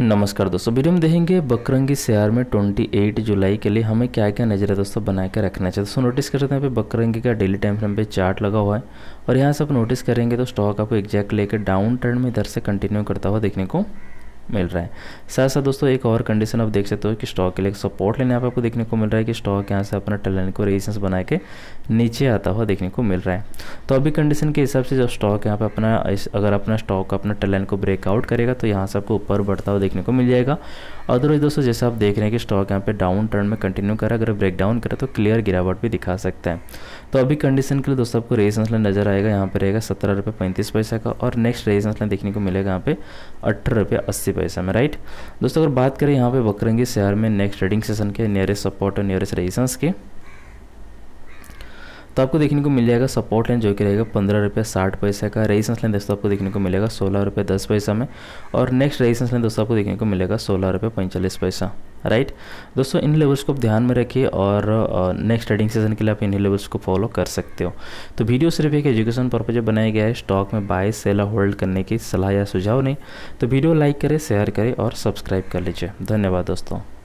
नमस्कार दोस्तों वीडियो में देखेंगे बकरंगी शेयर में 28 जुलाई के लिए हमें क्या क्या नजर है दोस्तों बना के रखना चाहिए दोस्तों नोटिस कर सकते हैं पे बकरंगी का डेली टाइम फ्रेम पे चार्ट लगा हुआ है और यहाँ से आप नोटिस करेंगे तो स्टॉक आपको एग्जैक्ट लेकर डाउन टर्न में इधर से कंटिन्यू करता हुआ देखने को मिल रहा है साथ साथ दोस्तों एक और कंडीशन आप देख सकते हो कि स्टॉक के लिए सपोर्ट लेने यहाँ आपको देखने को मिल रहा है कि स्टॉक यहाँ से अपना टेलन को रेजिस्टेंस बना के नीचे आता हुआ देखने को मिल रहा है तो अभी कंडीशन के हिसाब से जब स्टॉक यहाँ पर अपना अगर अपना स्टॉक अपना टेलन को ब्रेकआउट करेगा तो यहाँ से आपको ऊपर बढ़ता हुआ देखने को मिल जाएगा अदरवाइज दोस्तों जैसे आप देख रहे हैं कि स्टॉक यहाँ पे डाउन ट्रेंड में कंटिन्यू करा अगर ब्रेक डाउन करा तो क्लियर गिरावट भी दिखा सकते हैं तो अभी कंडीशन के लिए दोस्तों आपको रेजेंस लाइन नजर आएगा यहाँ पर रहेगा सत्रह रुपये पैंतीस पैसा का और नेक्स्ट रेजेंस लाइन देखने को मिलेगा यहाँ पे अठारह रुपये अस्सी पैसा में राइट दोस्तों अगर बात करें यहाँ पे बकरंगी शहर में नेक्स्ट ट्रेडिंग सेशन के नियरेस्ट सपोर्ट और नियरेस्ट रेजेंस के तो आपको देखने को मिल जाएगा सपोर्ट लाइन जो कि रहेगा पंद्रह रुपये साठ पैसे का रेजिस्टेंस लाइन दोस्तों आपको देखने को मिलेगा सोलह रुपये दस पैसा में और नेक्स्ट रेजिस्टेंस लाइन दोस्तों आपको देखने को मिलेगा सोलह रुपये पैंतालीस पैसा राइट दोस्तों इन लेवल्स को ध्यान में रखिए और नेक्स्ट ट्रेडिंग सीजन के लिए आप इन लेवल्स को फॉलो कर सकते हो तो वीडियो सिर्फ एक एजुकेशन पर्पज बनाया गया है स्टॉक में बाय सेल और होल्ड करने की सलाह या सुझाव नहीं तो वीडियो लाइक करें शेयर करें और सब्सक्राइब कर लीजिए धन्यवाद दोस्तों